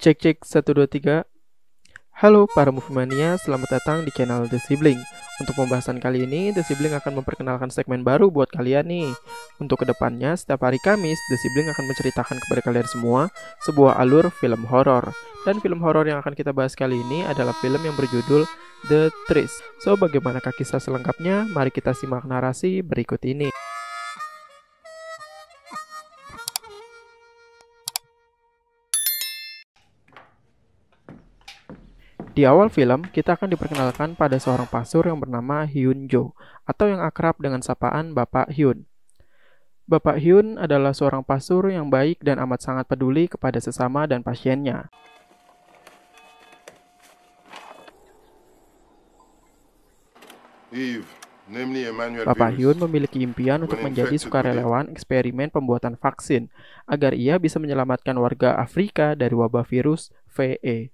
Cek cek 123 Halo para mania, selamat datang di channel The Sibling Untuk pembahasan kali ini, The Sibling akan memperkenalkan segmen baru buat kalian nih Untuk kedepannya, setiap hari Kamis, The Sibling akan menceritakan kepada kalian semua sebuah alur film horor Dan film horor yang akan kita bahas kali ini adalah film yang berjudul The Tris So, bagaimana kisah selengkapnya? Mari kita simak narasi berikut ini Di awal film, kita akan diperkenalkan pada seorang pasur yang bernama Hyun Jo, atau yang akrab dengan sapaan Bapak Hyun. Bapak Hyun adalah seorang pasur yang baik dan amat sangat peduli kepada sesama dan pasiennya. Bapak Hyun memiliki impian untuk menjadi sukarelawan eksperimen pembuatan vaksin agar ia bisa menyelamatkan warga Afrika dari wabah virus VE.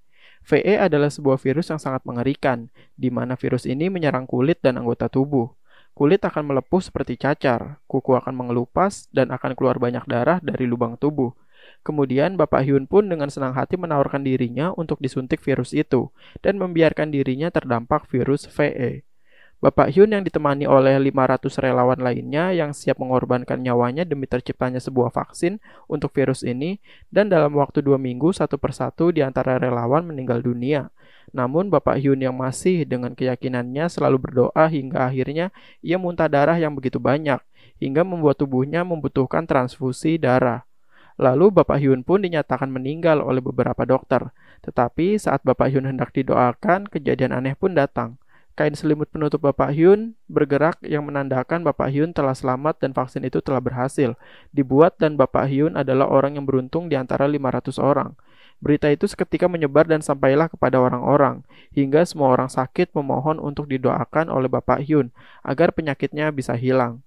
VE adalah sebuah virus yang sangat mengerikan, di mana virus ini menyerang kulit dan anggota tubuh. Kulit akan melepuh seperti cacar, kuku akan mengelupas, dan akan keluar banyak darah dari lubang tubuh. Kemudian Bapak Hyun pun dengan senang hati menawarkan dirinya untuk disuntik virus itu, dan membiarkan dirinya terdampak virus VE. Bapak Hyun yang ditemani oleh 500 relawan lainnya yang siap mengorbankan nyawanya demi terciptanya sebuah vaksin untuk virus ini dan dalam waktu dua minggu satu persatu di antara relawan meninggal dunia. Namun Bapak Hyun yang masih dengan keyakinannya selalu berdoa hingga akhirnya ia muntah darah yang begitu banyak hingga membuat tubuhnya membutuhkan transfusi darah. Lalu Bapak Hyun pun dinyatakan meninggal oleh beberapa dokter. Tetapi saat Bapak Hyun hendak didoakan, kejadian aneh pun datang. Kain selimut penutup Bapak Hyun bergerak yang menandakan Bapak Hyun telah selamat dan vaksin itu telah berhasil dibuat dan Bapak Hyun adalah orang yang beruntung di antara 500 orang. Berita itu seketika menyebar dan sampailah kepada orang-orang, hingga semua orang sakit memohon untuk didoakan oleh Bapak Hyun agar penyakitnya bisa hilang.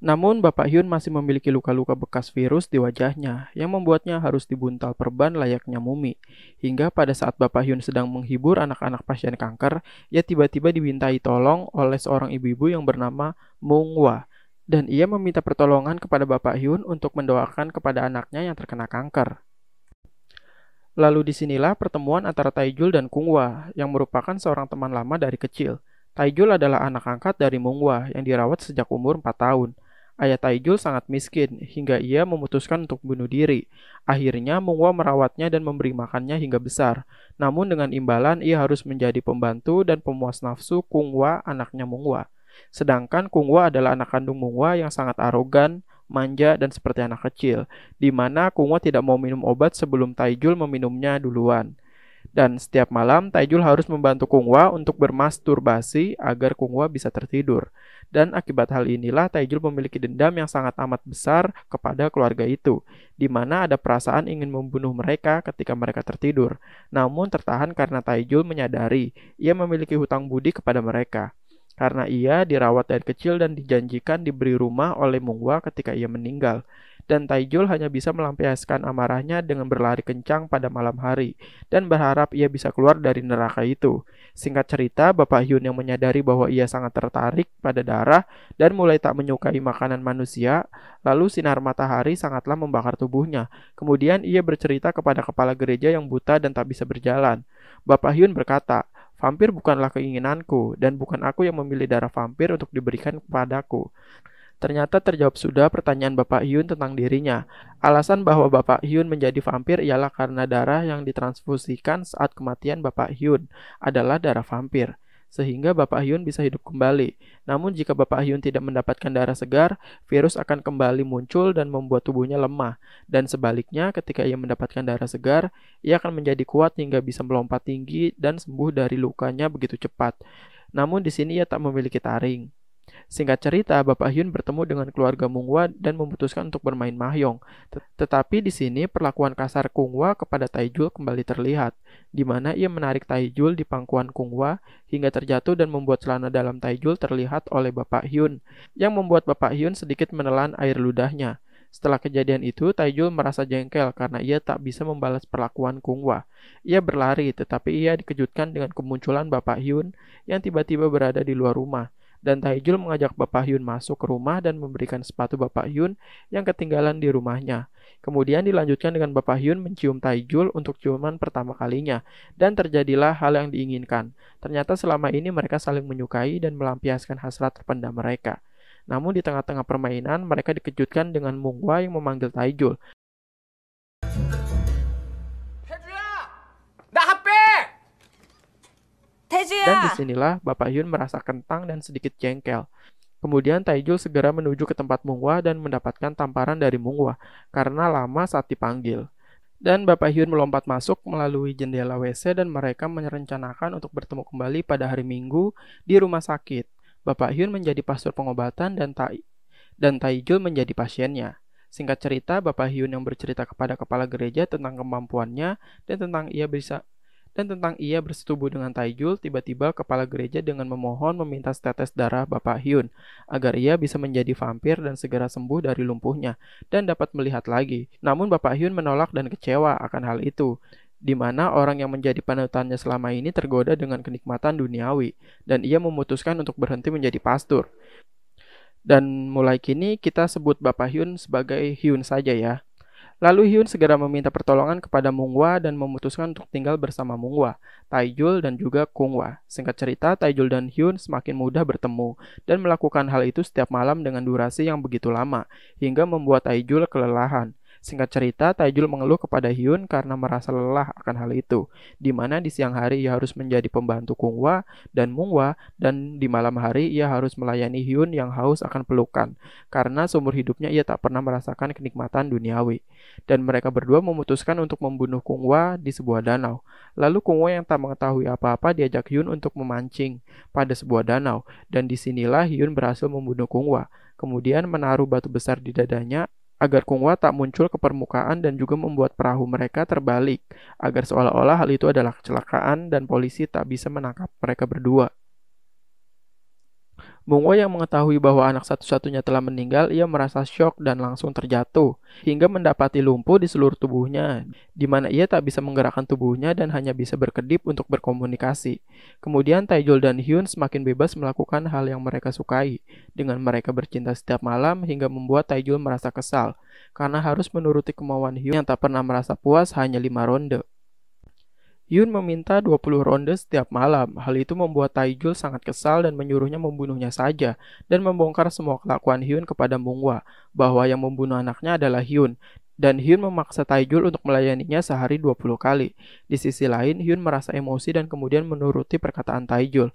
Namun, Bapak Hyun masih memiliki luka-luka bekas virus di wajahnya yang membuatnya harus dibuntal perban layaknya mumi. Hingga pada saat Bapak Hyun sedang menghibur anak-anak pasien kanker, ia tiba-tiba dimintai tolong oleh seorang ibu-ibu yang bernama Mungwa. Dan ia meminta pertolongan kepada Bapak Hyun untuk mendoakan kepada anaknya yang terkena kanker. Lalu disinilah pertemuan antara Taijul dan Kungwa, yang merupakan seorang teman lama dari kecil. Taijul adalah anak angkat dari Mungwa yang dirawat sejak umur 4 tahun. Ayah Taijul sangat miskin hingga ia memutuskan untuk bunuh diri. Akhirnya Mungwa merawatnya dan memberi makannya hingga besar. Namun dengan imbalan ia harus menjadi pembantu dan pemuas nafsu Kungwa anaknya Mungwa. Sedangkan Kungwa adalah anak kandung Mungwa yang sangat arogan, manja, dan seperti anak kecil, di mana Kungwa tidak mau minum obat sebelum Taijul meminumnya duluan. Dan setiap malam, Taijul harus membantu Kungwa untuk bermasturbasi agar Kungwa bisa tertidur. Dan akibat hal inilah Taijul memiliki dendam yang sangat amat besar kepada keluarga itu, di mana ada perasaan ingin membunuh mereka ketika mereka tertidur. Namun tertahan karena Taijul menyadari ia memiliki hutang budi kepada mereka karena ia dirawat dari kecil dan dijanjikan diberi rumah oleh Mungwa ketika ia meninggal dan Taijul hanya bisa melampiaskan amarahnya dengan berlari kencang pada malam hari dan berharap ia bisa keluar dari neraka itu. Singkat cerita, Bapak Hyun yang menyadari bahwa ia sangat tertarik pada darah dan mulai tak menyukai makanan manusia, lalu sinar matahari sangatlah membakar tubuhnya. Kemudian ia bercerita kepada kepala gereja yang buta dan tak bisa berjalan. Bapak Hyun berkata, Vampir bukanlah keinginanku, dan bukan aku yang memilih darah vampir untuk diberikan kepadaku. Ternyata terjawab sudah pertanyaan Bapak Hyun tentang dirinya. Alasan bahwa Bapak Hyun menjadi vampir ialah karena darah yang ditransfusikan saat kematian Bapak Hyun adalah darah vampir sehingga Bapak Hyun bisa hidup kembali. Namun jika Bapak Hyun tidak mendapatkan darah segar, virus akan kembali muncul dan membuat tubuhnya lemah. Dan sebaliknya, ketika ia mendapatkan darah segar, ia akan menjadi kuat hingga bisa melompat tinggi dan sembuh dari lukanya begitu cepat. Namun di sini ia tak memiliki taring. Singkat cerita, Bapak Hyun bertemu dengan keluarga Mungwa dan memutuskan untuk bermain mahjong. Tetapi di sini perlakuan kasar Kungwa kepada Taijul kembali terlihat, di mana ia menarik Taijul di pangkuan Kungwa hingga terjatuh dan membuat celana dalam Taijul terlihat oleh Bapak Hyun, yang membuat Bapak Hyun sedikit menelan air ludahnya. Setelah kejadian itu, Taijul merasa jengkel karena ia tak bisa membalas perlakuan Kungwa. Ia berlari, tetapi ia dikejutkan dengan kemunculan Bapak Hyun yang tiba-tiba berada di luar rumah. Dan Taijul mengajak Bapak Hyun masuk ke rumah dan memberikan sepatu Bapak Hyun yang ketinggalan di rumahnya. Kemudian dilanjutkan dengan Bapak Hyun mencium Taijul untuk ciuman pertama kalinya, dan terjadilah hal yang diinginkan. Ternyata selama ini mereka saling menyukai dan melampiaskan hasrat terpendam mereka. Namun di tengah-tengah permainan, mereka dikejutkan dengan Mungwa yang memanggil Taijul. Dan disinilah Bapak Hyun merasa kentang dan sedikit jengkel. Kemudian Taijul segera menuju ke tempat Mungwa dan mendapatkan tamparan dari Mungwa karena lama saat dipanggil. Dan Bapak Hyun melompat masuk melalui jendela WC dan mereka merencanakan untuk bertemu kembali pada hari Minggu di rumah sakit. Bapak Hyun menjadi pastor pengobatan dan Tai dan Taijul menjadi pasiennya. Singkat cerita, Bapak Hyun yang bercerita kepada kepala gereja tentang kemampuannya dan tentang ia bisa dan tentang ia bersetubuh dengan Taijul, tiba-tiba kepala gereja dengan memohon meminta setetes darah Bapak Hyun, agar ia bisa menjadi vampir dan segera sembuh dari lumpuhnya, dan dapat melihat lagi. Namun Bapak Hyun menolak dan kecewa akan hal itu, di mana orang yang menjadi panutannya selama ini tergoda dengan kenikmatan duniawi, dan ia memutuskan untuk berhenti menjadi pastur. Dan mulai kini kita sebut Bapak Hyun sebagai Hyun saja ya. Lalu Hyun segera meminta pertolongan kepada Mungwa dan memutuskan untuk tinggal bersama Mungwa, Taijul dan juga Kungwa. Singkat cerita, Taijul dan Hyun semakin mudah bertemu dan melakukan hal itu setiap malam dengan durasi yang begitu lama hingga membuat Taijul kelelahan. Singkat cerita, Taijul mengeluh kepada Hyun karena merasa lelah akan hal itu, di mana di siang hari ia harus menjadi pembantu Kungwa dan Mungwa, dan di malam hari ia harus melayani Hyun yang haus akan pelukan, karena seumur hidupnya ia tak pernah merasakan kenikmatan duniawi. Dan mereka berdua memutuskan untuk membunuh Kungwa di sebuah danau. Lalu Kungwa yang tak mengetahui apa-apa diajak Hyun untuk memancing pada sebuah danau, dan disinilah Hyun berhasil membunuh Kungwa kemudian menaruh batu besar di dadanya agar Kungwa tak muncul ke permukaan dan juga membuat perahu mereka terbalik, agar seolah-olah hal itu adalah kecelakaan dan polisi tak bisa menangkap mereka berdua. Bungo yang mengetahui bahwa anak satu-satunya telah meninggal, ia merasa syok dan langsung terjatuh, hingga mendapati lumpuh di seluruh tubuhnya, di mana ia tak bisa menggerakkan tubuhnya dan hanya bisa berkedip untuk berkomunikasi. Kemudian Taejol dan Hyun semakin bebas melakukan hal yang mereka sukai, dengan mereka bercinta setiap malam hingga membuat Taejol merasa kesal, karena harus menuruti kemauan Hyun yang tak pernah merasa puas hanya lima ronde. Yun meminta 20 ronde setiap malam. Hal itu membuat Taijul sangat kesal dan menyuruhnya membunuhnya saja dan membongkar semua kelakuan Hyun kepada Mungwa bahwa yang membunuh anaknya adalah Hyun dan Hyun memaksa Taijul untuk melayaninya sehari 20 kali. Di sisi lain, Hyun merasa emosi dan kemudian menuruti perkataan Taijul.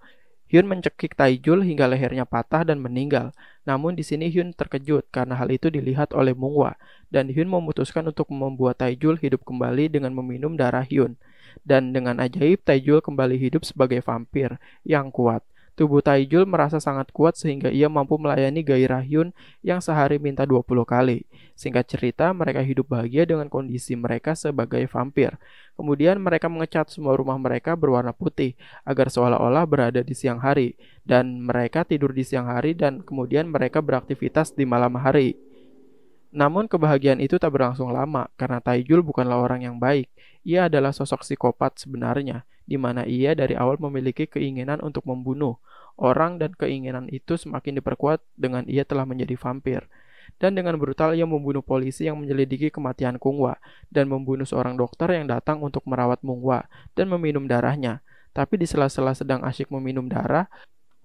Hyun mencekik Taijul hingga lehernya patah dan meninggal. Namun di sini Hyun terkejut karena hal itu dilihat oleh Mungwa dan Hyun memutuskan untuk membuat Taijul hidup kembali dengan meminum darah Hyun. Dan dengan ajaib, Taijul kembali hidup sebagai vampir yang kuat. Tubuh Taijul merasa sangat kuat sehingga ia mampu melayani Gairah Yun yang sehari minta 20 kali. Singkat cerita, mereka hidup bahagia dengan kondisi mereka sebagai vampir. Kemudian mereka mengecat semua rumah mereka berwarna putih agar seolah-olah berada di siang hari. Dan mereka tidur di siang hari dan kemudian mereka beraktivitas di malam hari. Namun kebahagiaan itu tak berlangsung lama karena Taijul bukanlah orang yang baik. Ia adalah sosok psikopat sebenarnya, di mana ia dari awal memiliki keinginan untuk membunuh orang dan keinginan itu semakin diperkuat dengan ia telah menjadi vampir. Dan dengan brutal ia membunuh polisi yang menyelidiki kematian Kungwa dan membunuh seorang dokter yang datang untuk merawat Mungwa dan meminum darahnya. Tapi di sela-sela sedang asyik meminum darah,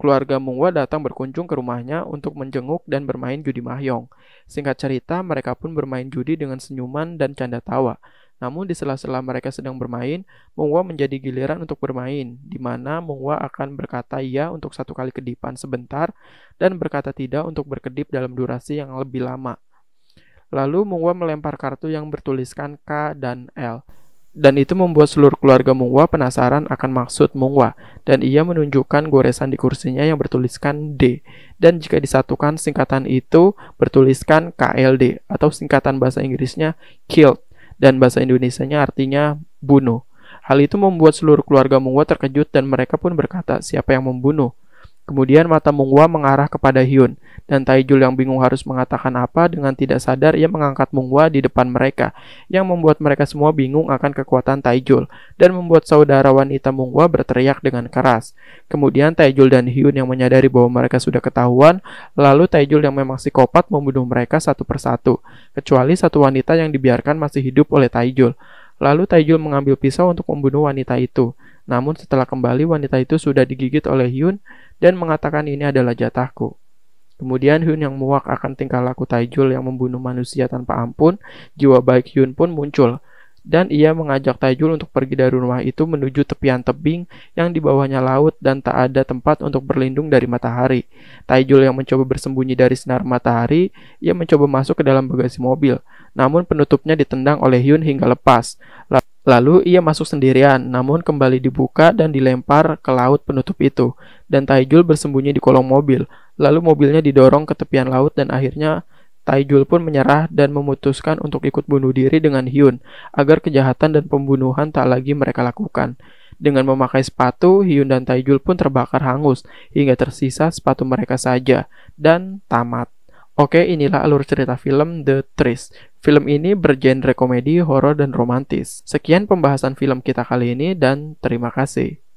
Keluarga Mungwa datang berkunjung ke rumahnya untuk menjenguk dan bermain judi mahjong. Singkat cerita, mereka pun bermain judi dengan senyuman dan canda tawa. Namun di sela-sela mereka sedang bermain, Mungwa menjadi giliran untuk bermain, di mana Mungwa akan berkata iya untuk satu kali kedipan sebentar dan berkata tidak untuk berkedip dalam durasi yang lebih lama. Lalu Mungwa melempar kartu yang bertuliskan K dan L dan itu membuat seluruh keluarga Mungwa penasaran akan maksud Mungwa, dan ia menunjukkan goresan di kursinya yang bertuliskan D. Dan jika disatukan, singkatan itu bertuliskan KLD, atau singkatan bahasa Inggrisnya killed, dan bahasa Indonesianya artinya bunuh. Hal itu membuat seluruh keluarga Mungwa terkejut dan mereka pun berkata, siapa yang membunuh? Kemudian mata Mungwa mengarah kepada Hyun, dan Taijul yang bingung harus mengatakan apa dengan tidak sadar ia mengangkat Mungwa di depan mereka, yang membuat mereka semua bingung akan kekuatan Taijul, dan membuat saudara wanita Mungwa berteriak dengan keras. Kemudian Taijul dan Hyun yang menyadari bahwa mereka sudah ketahuan, lalu Taijul yang memang psikopat membunuh mereka satu persatu, kecuali satu wanita yang dibiarkan masih hidup oleh Taijul. Lalu Taijul mengambil pisau untuk membunuh wanita itu. Namun setelah kembali wanita itu sudah digigit oleh Hyun dan mengatakan ini adalah jatahku. Kemudian Hyun yang muak akan tingkah laku Taijul yang membunuh manusia tanpa ampun, jiwa baik Hyun pun muncul. Dan ia mengajak Taijul untuk pergi dari rumah itu menuju tepian tebing yang di bawahnya laut dan tak ada tempat untuk berlindung dari matahari. Taijul yang mencoba bersembunyi dari sinar matahari, ia mencoba masuk ke dalam bagasi mobil. Namun penutupnya ditendang oleh Hyun hingga lepas. Lalu Lalu ia masuk sendirian, namun kembali dibuka dan dilempar ke laut penutup itu, dan Taijul bersembunyi di kolong mobil. Lalu mobilnya didorong ke tepian laut dan akhirnya Taijul pun menyerah dan memutuskan untuk ikut bunuh diri dengan Hyun, agar kejahatan dan pembunuhan tak lagi mereka lakukan. Dengan memakai sepatu, Hyun dan Taijul pun terbakar hangus, hingga tersisa sepatu mereka saja, dan tamat. Oke, inilah alur cerita film The Trace. Film ini bergenre komedi, horor, dan romantis. Sekian pembahasan film kita kali ini, dan terima kasih.